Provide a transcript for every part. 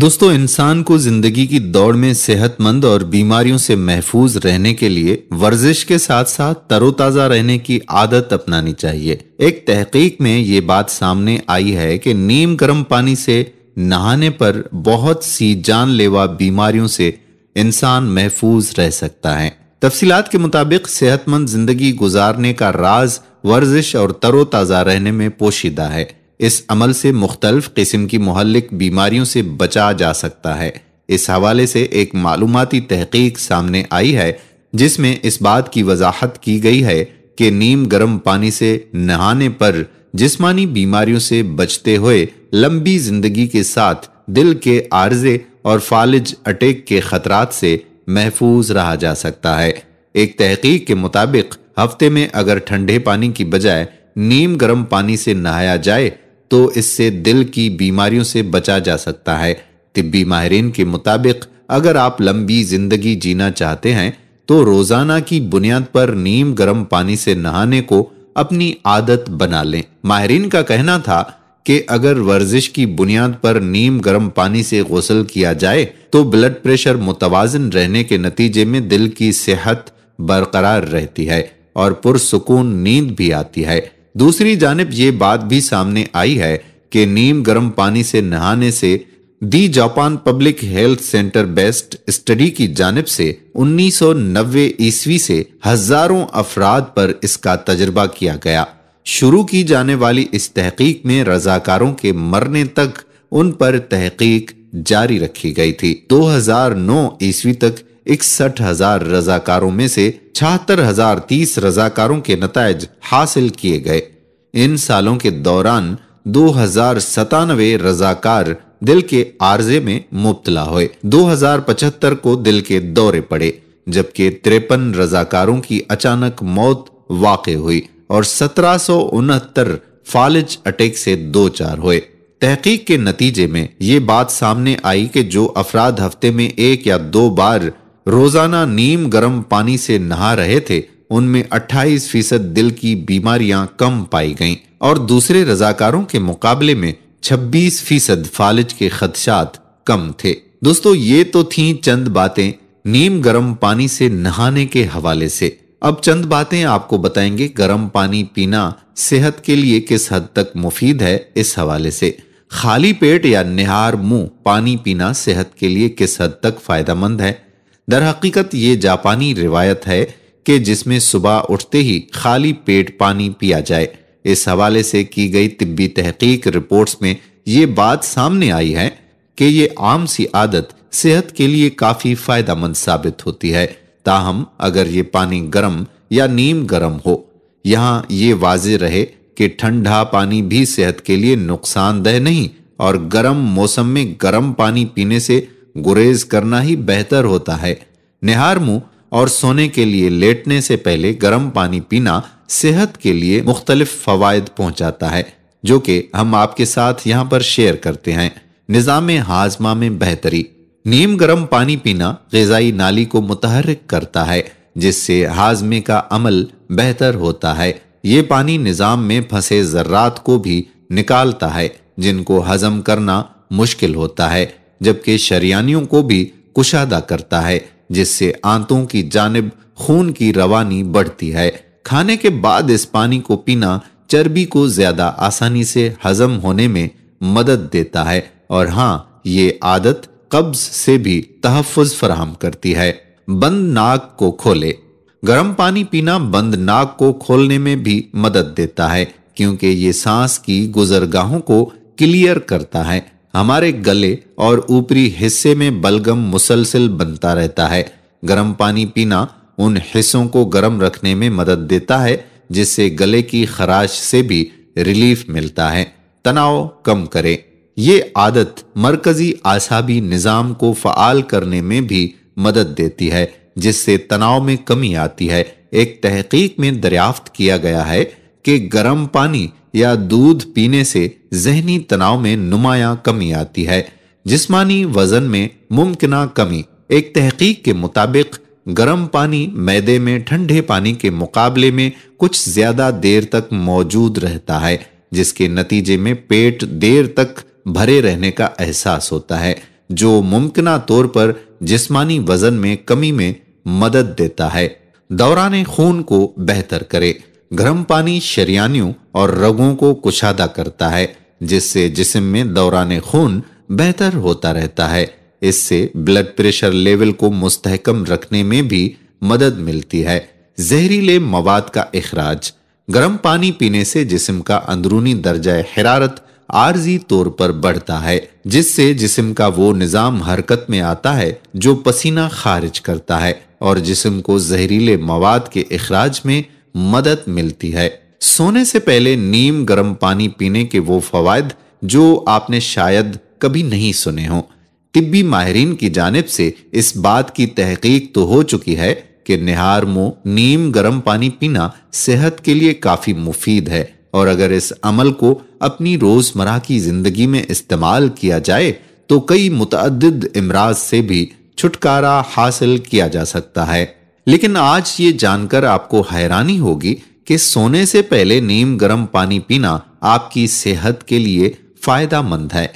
दोस्तों इंसान को जिंदगी की दौड़ में सेहतमंद और बीमारियों से महफूज रहने के लिए वर्जिश के साथ साथ तरोताजा रहने की आदत अपनानी चाहिए एक तहकीक में ये बात सामने आई है कि नीम गर्म पानी से नहाने पर बहुत सी जानलेवा बीमारियों से इंसान महफूज रह सकता है तफसीलात के मुताबिक सेहतमंद जिंदगी गुजारने का राज वर्जिश और तरोताजा रहने में पोशीदा है इस अमल से मुख्तलफ किस्म की महलिक बीमारियों से बचा जा सकता है इस हवाले से एक मालूमती तहकीक सामने आई है जिसमें इस बात की वजाहत की गई है कि नीम गर्म पानी से नहाने पर जिस्मानी बीमारियों से बचते हुए लंबी जिंदगी के साथ दिल के आर्जे और फालिज अटैक के खतरात से महफूज रहा जा सकता है एक तहकीक के मुताबिक हफ्ते में अगर ठंडे पानी की बजाय नीम गर्म पानी से नहाया जाए तो इससे दिल की बीमारियों से बचा जा सकता है तिब्बी माहरीन के मुताबिक अगर आप लंबी जिंदगी जीना चाहते हैं तो रोजाना की बुनियाद पर नीम गर्म पानी से नहाने को अपनी आदत बना लें माहरीन का कहना था कि अगर वर्जिश की बुनियाद पर नीम गर्म पानी से गसल किया जाए तो ब्लड प्रेशर मुतवाजन रहने के नतीजे में दिल की सेहत बरकरार रहती है और पुरसकून नींद भी आती है दूसरी जानब ये बात भी सामने आई है कि नीम गर्म पानी से नहाने से the Japan public health centre best study की जानब से 1990 ईस्वी से हजारों अफराद पर इसका तजर्बा किया गया शुरू की जाने वाली इस तहकीक में रजाकारों के मरने तक उन पर तहकीक जारी रखी गई थी 2009 ईस्वी तक इकसठ हजार रजाकारों में से छहत्तर हजार तीस रजाकारों के नतज हासिल किए गए इन सालों के दौरान दो हजार सतानवे रजाकार दिल के आर्जे में मुबतला हुए पचहत्तर को दिल के दौरे पड़े जबकि तिरपन रजाकारों की अचानक मौत वाक हुई और सत्रह सौ उनहत्तर फालिज अटैक से दो चार हुए तहकीक के नतीजे में ये बात सामने आई कि जो अफराद हफ्ते में एक या दो बार रोजाना नीम गर्म पानी से नहा रहे थे उनमें 28 फीसद दिल की बीमारियां कम पाई गईं और दूसरे रजाकारों के मुकाबले में 26 फीसद फालिज के खदशात कम थे दोस्तों ये तो थी चंद बातें नीम गर्म पानी से नहाने के हवाले से अब चंद बातें आपको बताएंगे गर्म पानी पीना सेहत के लिए किस हद तक मुफीद है इस हवाले से खाली पेट या निहार मुंह पानी पीना सेहत के लिए किस हद तक फायदा मंद है दरहकीकत ये जापानी रिवायत है कि जिसमें सुबह उठते ही खाली पेट पानी पिया जाए इस हवाले से की गई तिब्बी तहकीक रिपोर्ट्स में ये बात सामने आई है कि ये आम सी आदत सेहत के लिए काफ़ी फ़ायदा साबित होती है ताहम अगर ये पानी गर्म या नीम गर्म हो यहाँ ये वाज रहे कि ठंडा पानी भी सेहत के लिए नुकसानदह नहीं और गर्म मौसम में गर्म पानी पीने से गुरेज करना ही बेहतर होता है निहार मुंह और सोने के लिए लेटने से पहले गर्म पानी पीना सेहत के लिए मुख्तलिफ फवायद पहुंचाता है जो कि हम आपके साथ यहाँ पर शेयर करते हैं निज़ाम हाजमा में बेहतरी नीम गर्म पानी पीना गजाई नाली को मुतहरक करता है जिससे हाजमे का अमल बेहतर होता है ये पानी निज़ाम में फंसे जर्रात को भी निकालता है जिनको हजम करना मुश्किल होता है जबकि शरियानियों को भी कुशादा करता है जिससे आंतों की जानब खून की रवानी बढ़ती है खाने के बाद इस पानी को पीना चर्बी को ज्यादा आसानी से हजम होने में मदद देता है और हाँ ये आदत कब्ज से भी तहफ़ फराहम करती है बंद नाक को खोले गर्म पानी पीना बंद नाक को खोलने में भी मदद देता है क्योंकि ये सांस की गुजरगाहों को क्लियर करता है हमारे गले और ऊपरी हिस्से में बलगम मुसलसिल बनता रहता है गर्म पानी पीना उन हिस्सों को गर्म रखने में मदद देता है जिससे गले की खराश से भी रिलीफ मिलता है तनाव कम करे ये आदत मरकजी आसाबी निज़ाम को फ़ाल करने में भी मदद देती है जिससे तनाव में कमी आती है एक तहकीक में दरियाफ्त किया गया है कि गर्म पानी या दूध पीने से जहनी तनाव में नुमाया कमी आती है जिस्मानी वजन में मुमकिन कमी एक तहकीक के मुताबिक गर्म पानी मैदे में ठंडे पानी के मुकाबले में कुछ ज्यादा देर तक मौजूद रहता है जिसके नतीजे में पेट देर तक भरे रहने का एहसास होता है जो मुमकिन तौर पर जिस्मानी वजन में कमी में मदद देता है दौरान खून को बेहतर करे गर्म पानी शरियानियों और रगों को कुशादा करता है जिससे जिसम में दौरान खून बेहतर होता रहता है इससे ब्लड प्रेशर लेवल को मुस्तहकम रखने में भी मदद मिलती है जहरीले मवाद का अखराज गर्म पानी पीने से जिसम का अंदरूनी दर्जा हरारत आर्जी तौर पर बढ़ता है जिससे जिसम का वो निज़ाम हरकत में आता है जो पसीना खारिज करता है और जिसम को जहरीले मवाद के अखराज में मदद मिलती है सोने से पहले नीम गर्म पानी पीने के वो फवायद जो आपने शायद कभी नहीं सुने हों तिब्बी माहरीन की जानब से इस बात की तहकीक तो हो चुकी है कि निहार मुंह नीम गर्म पानी पीना सेहत के लिए काफ़ी मुफीद है और अगर इस अमल को अपनी रोज़मर्रा की ज़िंदगी में इस्तेमाल किया जाए तो कई मुतद इमराज से भी छुटकारा हासिल किया जा सकता है लेकिन आज ये जानकर आपको हैरानी होगी कि सोने से पहले नीम गर्म पानी पीना आपकी सेहत के लिए फायदा मंद है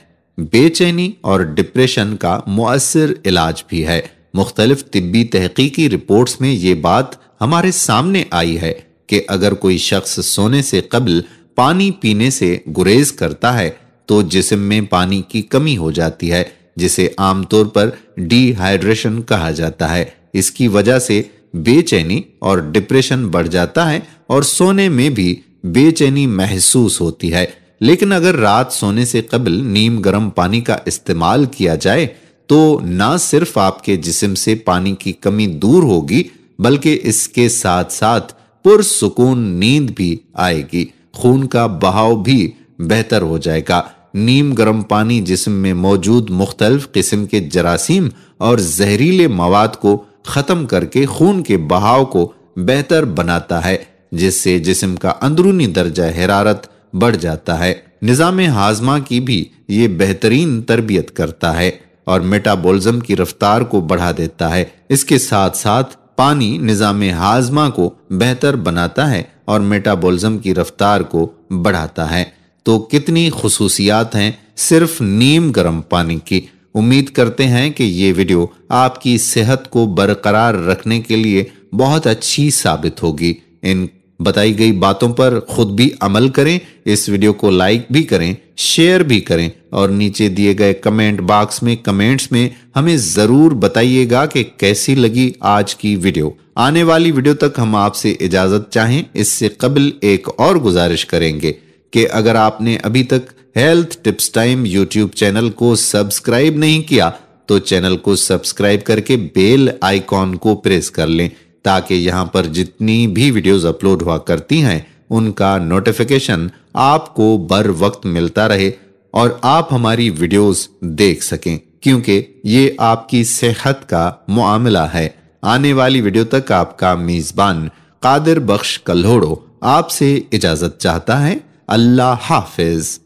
बेचैनी और डिप्रेशन का मौसर इलाज भी है मुख्तलिफ तिबी तहकीकी रिपोर्ट्स में ये बात हमारे सामने आई है कि अगर कोई शख्स सोने से कबल पानी पीने से गुरेज करता है तो जिसम में पानी की कमी हो जाती है जिसे आमतौर पर डिहाइड्रेशन कहा जाता है इसकी वजह से बेचैनी और डिप्रेशन बढ़ जाता है और सोने में भी बेचैनी महसूस होती है लेकिन अगर रात सोने से कबल नीम गर्म पानी का इस्तेमाल किया जाए तो ना सिर्फ आपके जिसम से पानी की कमी दूर होगी बल्कि इसके साथ साथ पुरसकून नींद भी आएगी खून का बहाव भी बेहतर हो जाएगा नीम गर्म पानी जिसम में मौजूद मुख्तलफ किस्म के जरासीम और जहरीले मवाद को खत्म करके खून के बहाव को बेहतर बनाता है जिससे जिसम का अंदरूनी दर्जा हरारत बढ़ जाता है निज़ाम हाजमा की भी ये बेहतरीन तरबियत करता है और मेटाबोलिज्म की रफ्तार को बढ़ा देता है इसके साथ साथ पानी निज़ाम हाजमा को बेहतर बनाता है और मेटाबोलिज्म की रफ्तार को बढ़ाता है तो कितनी खसूसियात हैं सिर्फ नीम गर्म पानी की उम्मीद करते हैं कि ये वीडियो आपकी सेहत को बरकरार रखने के लिए बहुत अच्छी साबित होगी इन बताई गई बातों पर खुद भी अमल करें इस वीडियो को लाइक भी करें शेयर भी करें और नीचे दिए गए कमेंट बॉक्स में कमेंट्स में हमें ज़रूर बताइएगा कि कैसी लगी आज की वीडियो आने वाली वीडियो तक हम आपसे इजाज़त चाहें इससे कबल एक और गुजारिश करेंगे कि अगर आपने अभी तक health tips time YouTube channel को सब्सक्राइब नहीं किया तो चैनल को सब्सक्राइब करके बेल आइकॉन को प्रेस कर लें ताकि यहाँ पर जितनी भी वीडियोस अपलोड हुआ करती हैं उनका नोटिफिकेशन आपको बर वक्त मिलता रहे और आप हमारी वीडियोस देख सकें क्योंकि ये आपकी सेहत का मामला है आने वाली वीडियो तक आपका मेजबान कादिर बख्श कल्होड़ो आपसे इजाजत चाहता है अल्लाह हाफिज़